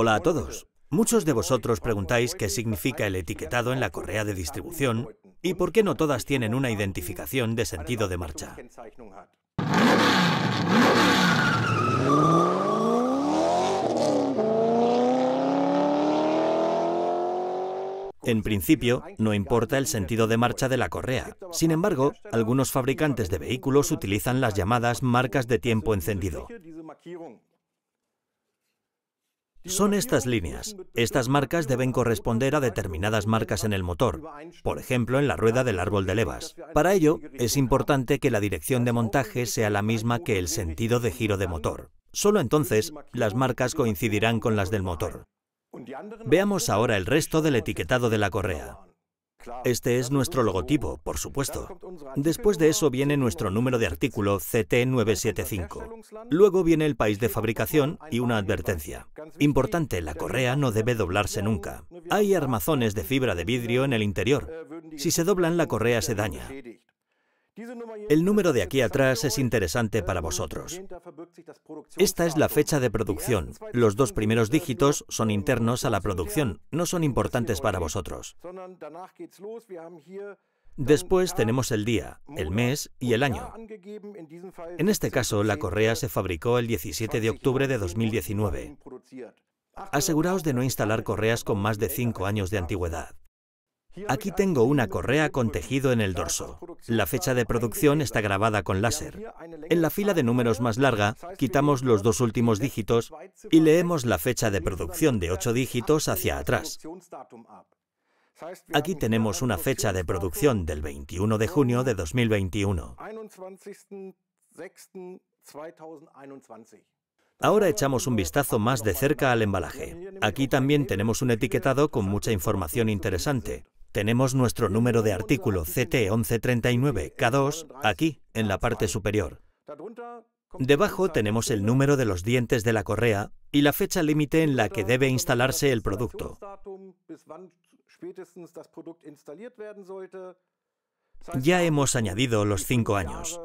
Hola a todos. Muchos de vosotros preguntáis qué significa el etiquetado en la correa de distribución y por qué no todas tienen una identificación de sentido de marcha. En principio, no importa el sentido de marcha de la correa. Sin embargo, algunos fabricantes de vehículos utilizan las llamadas marcas de tiempo encendido son estas líneas. Estas marcas deben corresponder a determinadas marcas en el motor, por ejemplo en la rueda del árbol de levas. Para ello, es importante que la dirección de montaje sea la misma que el sentido de giro de motor. Solo entonces las marcas coincidirán con las del motor. Veamos ahora el resto del etiquetado de la correa. Este es nuestro logotipo, por supuesto. Después de eso viene nuestro número de artículo CT975. Luego viene el país de fabricación y una advertencia. Importante, la correa no debe doblarse nunca. Hay armazones de fibra de vidrio en el interior. Si se doblan, la correa se daña. El número de aquí atrás es interesante para vosotros. Esta es la fecha de producción. Los dos primeros dígitos son internos a la producción, no son importantes para vosotros. Después tenemos el día, el mes y el año. En este caso, la correa se fabricó el 17 de octubre de 2019. Aseguraos de no instalar correas con más de 5 años de antigüedad. Aquí tengo una correa con tejido en el dorso. La fecha de producción está grabada con láser. En la fila de números más larga, quitamos los dos últimos dígitos y leemos la fecha de producción de ocho dígitos hacia atrás. Aquí tenemos una fecha de producción del 21 de junio de 2021. Ahora echamos un vistazo más de cerca al embalaje. Aquí también tenemos un etiquetado con mucha información interesante. Tenemos nuestro número de artículo CT1139K2 aquí, en la parte superior. Debajo tenemos el número de los dientes de la correa y la fecha límite en la que debe instalarse el producto. Ya hemos añadido los cinco años.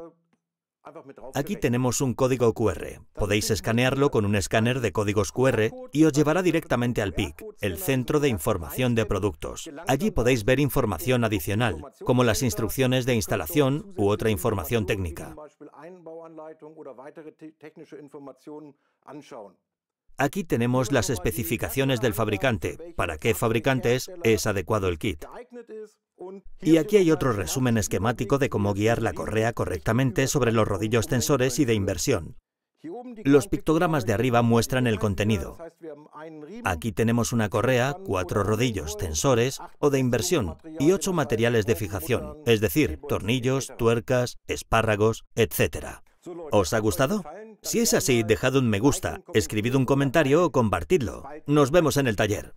Aquí tenemos un código QR. Podéis escanearlo con un escáner de códigos QR y os llevará directamente al PIC, el Centro de Información de este Productos. Allí podéis ver información adicional, como las instrucciones de instalación u otra información técnica. Aquí tenemos las especificaciones del fabricante, para qué fabricantes es adecuado el kit. Y aquí hay otro resumen esquemático de cómo guiar la correa correctamente sobre los rodillos tensores y de inversión. Los pictogramas de arriba muestran el contenido. Aquí tenemos una correa, cuatro rodillos, tensores o de inversión y ocho materiales de fijación, es decir, tornillos, tuercas, espárragos, etc. ¿Os ha gustado? Si es así, dejad un me gusta, escribid un comentario o compartidlo. Nos vemos en el taller.